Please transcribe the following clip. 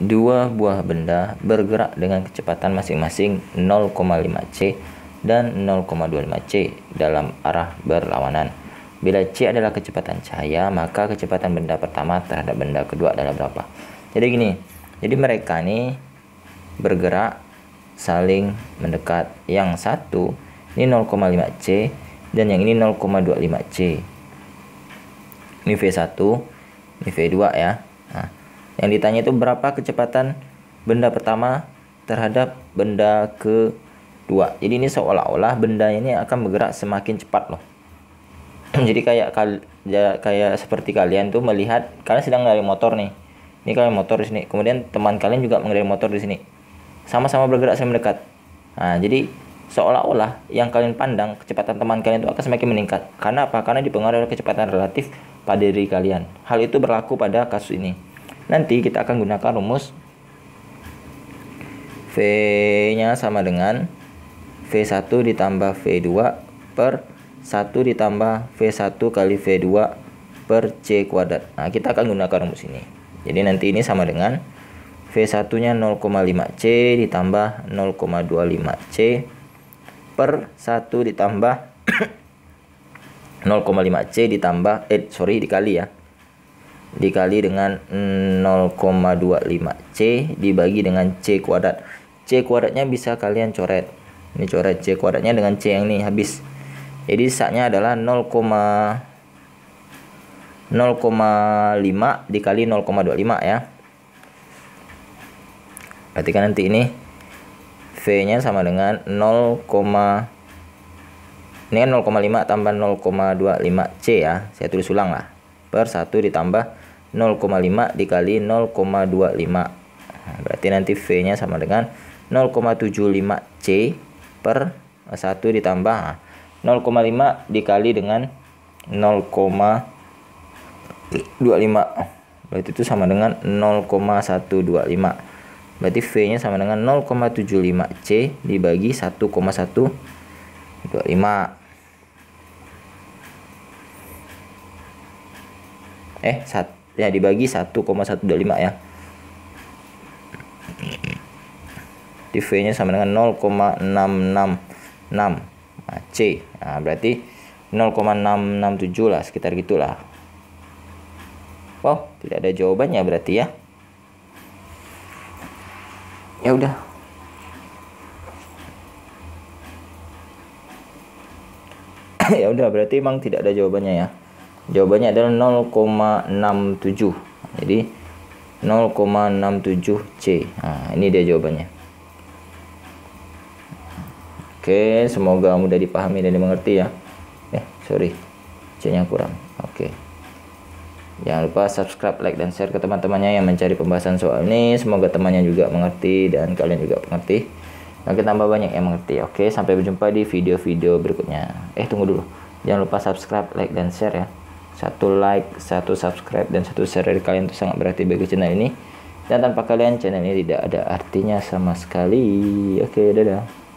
Dua buah benda bergerak dengan kecepatan masing-masing 0,5c dan 0,25c dalam arah berlawanan. Bila c adalah kecepatan cahaya, maka kecepatan benda pertama terhadap benda kedua adalah berapa? Jadi gini, jadi mereka ini bergerak saling mendekat. Yang satu ini 0,5c dan yang ini 0,25c. Ini V1, ini V2 ya. Nah, yang ditanya itu berapa kecepatan benda pertama terhadap benda kedua jadi ini seolah-olah benda ini akan bergerak semakin cepat loh jadi kayak seperti kalian tuh melihat kalian sedang dari motor nih ini kalian motor di sini kemudian teman kalian juga mengendarai motor di sini sama-sama bergerak sama dekat nah jadi seolah-olah yang kalian pandang kecepatan teman kalian itu akan semakin meningkat karena apa karena dipengaruhi oleh kecepatan relatif pada diri kalian hal itu berlaku pada kasus ini Nanti kita akan gunakan rumus V-nya sama dengan V1 ditambah V2 per 1 ditambah V1 kali V2 per C kuadrat. Nah, kita akan gunakan rumus ini. Jadi nanti ini sama dengan V1-nya 0,5C ditambah 0,25C per 1 ditambah 0,5C ditambah eh sorry dikali ya dikali dengan 0,25 C dibagi dengan C kuadrat C kuadratnya bisa kalian coret ini coret C kuadratnya dengan C yang ini habis jadi sisanya adalah 0, 0,5 dikali 0,25 ya berarti kan nanti ini V nya sama dengan 0, ini kan 0,5 tambah 0,25 C ya saya tulis ulang lah per 1 ditambah 0,5 dikali 0,25 nah, berarti nanti V nya sama dengan 0,75 C per 1 ditambah 0,5 nah, dikali dengan 0,25 berarti itu sama dengan 0,125 berarti V nya sama dengan 0,75 C dibagi 1,125 eh sat, ya dibagi 1,125 ya TV nya sama dengan 0,666 nah, C nah, berarti 0,667 lah sekitar gitulah wow tidak ada jawabannya berarti ya ya udah ya udah berarti emang tidak ada jawabannya ya Jawabannya adalah 0,67. Jadi 0,67 C. Nah, ini dia jawabannya. Oke, semoga mudah dipahami dan dimengerti ya. Eh, sorry. C-nya kurang. Oke. Jangan lupa subscribe, like, dan share ke teman-temannya yang mencari pembahasan soal ini. Semoga temannya juga mengerti dan kalian juga mengerti. Makin tambah banyak yang mengerti. Oke, sampai berjumpa di video-video berikutnya. Eh, tunggu dulu. Jangan lupa subscribe, like, dan share ya satu like satu subscribe dan satu share dari kalian itu sangat berarti bagi channel ini dan tanpa kalian channel ini tidak ada artinya sama sekali oke dadah